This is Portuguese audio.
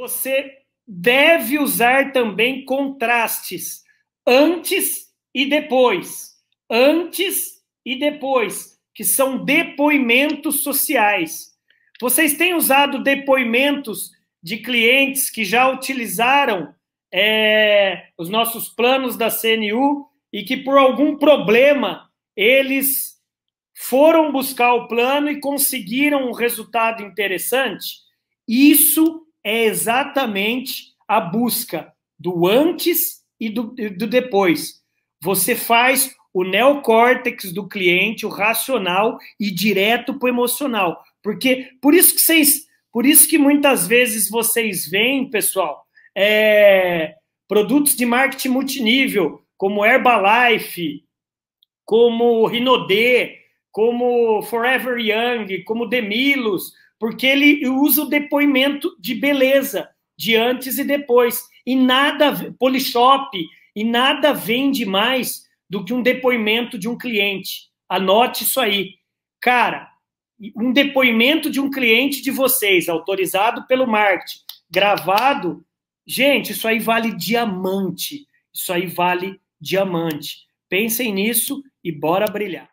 você deve usar também contrastes antes e depois. Antes e depois, que são depoimentos sociais. Vocês têm usado depoimentos de clientes que já utilizaram é, os nossos planos da CNU e que por algum problema eles foram buscar o plano e conseguiram um resultado interessante? Isso é exatamente a busca do antes e do, do depois. Você faz o neocórtex do cliente, o racional e direto para o emocional. Porque por isso que vocês, por isso que muitas vezes vocês veem, pessoal, é, produtos de marketing multinível, como Herbalife, como Rinodê, como Forever Young, como Demilos, porque ele usa o depoimento de beleza, de antes e depois. E nada, Polishop, e nada vende mais do que um depoimento de um cliente. Anote isso aí. Cara, um depoimento de um cliente de vocês, autorizado pelo marketing, gravado, gente, isso aí vale diamante. Isso aí vale diamante. Pensem nisso e bora brilhar.